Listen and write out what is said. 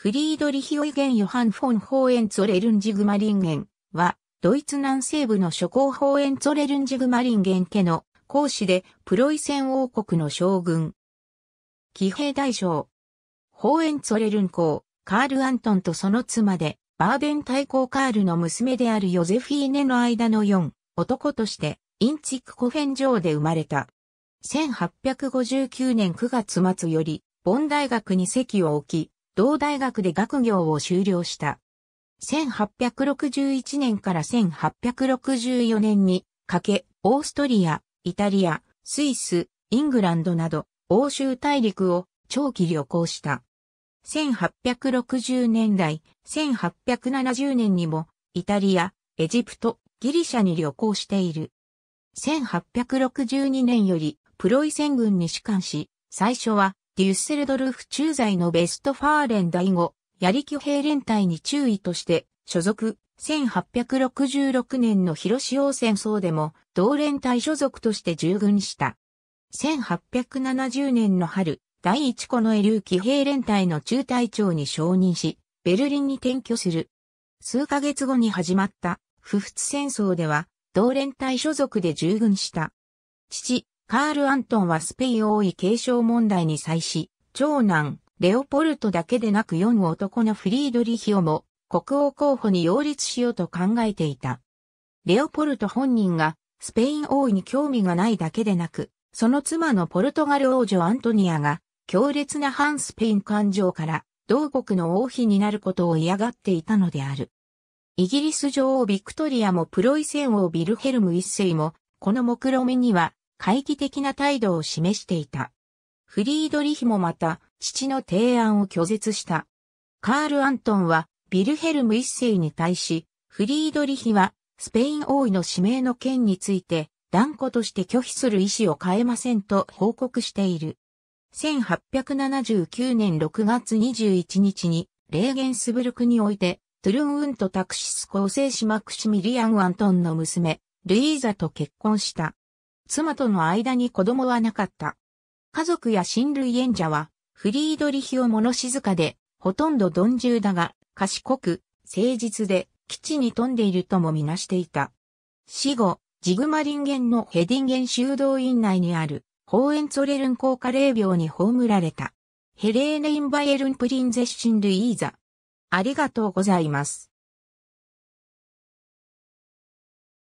フリードリヒ・オイゲン・ヨハン・フォン・ホーエンツォレルンジグマリンゲンは、ドイツ南西部の諸公ホーエンツォレルンジグマリンゲン家の公子で、プロイセン王国の将軍。騎兵大将。ホーエンツォレルン公、カール・アントンとその妻で、バーベン大公カールの娘であるヨゼフィーネの間の4、男として、インチックコフェン城で生まれた。1859年9月末より、ボン大学に席を置き、同大学で学業を修了した。1861年から1864年にかけ、オーストリア、イタリア、スイス、イングランドなど、欧州大陸を長期旅行した。1860年代、1870年にも、イタリア、エジプト、ギリシャに旅行している。1862年より、プロイセン軍に士官し、最初はデュッセルドルフ駐在のベストファーレン第5、ヤリキ兵連隊に注意として、所属、1866年の広潮戦争でも、同連隊所属として従軍した。1870年の春、第一個のエリュー騎兵連隊の中隊長に承認し、ベルリンに転居する。数ヶ月後に始まった、不仏戦争では、同連隊所属で従軍した。父、カール・アントンはスペイン王位継承問題に際し、長男、レオポルトだけでなく4男のフリードリヒオも国王候補に擁立しようと考えていた。レオポルト本人がスペイン王位に興味がないだけでなく、その妻のポルトガル王女アントニアが強烈な反スペイン感情から同国の王妃になることを嫌がっていたのである。イギリス女王ビクトリアもプロイセン王ビルヘルム一世もこの目論見には懐疑的な態度を示していた。フリードリヒもまた、父の提案を拒絶した。カール・アントンは、ビルヘルム一世に対し、フリードリヒは、スペイン王位の指名の件について、断固として拒否する意思を変えませんと報告している。1879年6月21日に、レーゲンスブルクにおいて、トゥルンウント・タクシス構成シマクシミリアン・アントンの娘、ルイーザと結婚した。妻との間に子供はなかった。家族や親類縁者は、フリードリヒを物静かで、ほとんど鈍重だが、賢く、誠実で、基地に富んでいるともみなしていた。死後、ジグマリンゲンのヘディンゲン修道院内にある、ホーエンツォレルン高加霊廟に葬られた。ヘレーネ・インバイエルン・プリンゼッシン・ルイーザ。ありがとうございます。